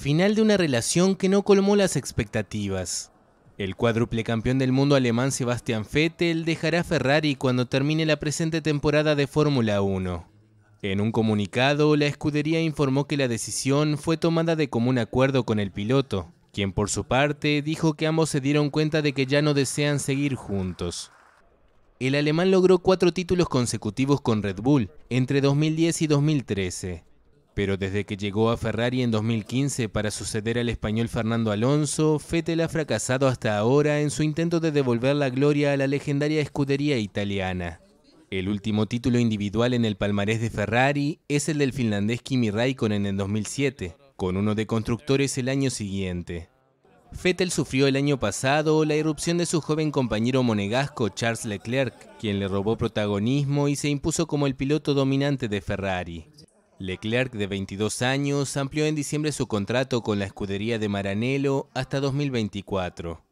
final de una relación que no colmó las expectativas. El cuádruple campeón del mundo alemán Sebastian Vettel dejará Ferrari cuando termine la presente temporada de Fórmula 1. En un comunicado, la escudería informó que la decisión fue tomada de común acuerdo con el piloto, quien por su parte dijo que ambos se dieron cuenta de que ya no desean seguir juntos. El alemán logró cuatro títulos consecutivos con Red Bull entre 2010 y 2013, pero desde que llegó a Ferrari en 2015 para suceder al español Fernando Alonso, Fettel ha fracasado hasta ahora en su intento de devolver la gloria a la legendaria escudería italiana. El último título individual en el palmarés de Ferrari es el del finlandés Kimi Raikkonen en 2007, con uno de constructores el año siguiente. Fettel sufrió el año pasado la irrupción de su joven compañero monegasco Charles Leclerc, quien le robó protagonismo y se impuso como el piloto dominante de Ferrari. Leclerc, de 22 años, amplió en diciembre su contrato con la escudería de Maranello hasta 2024.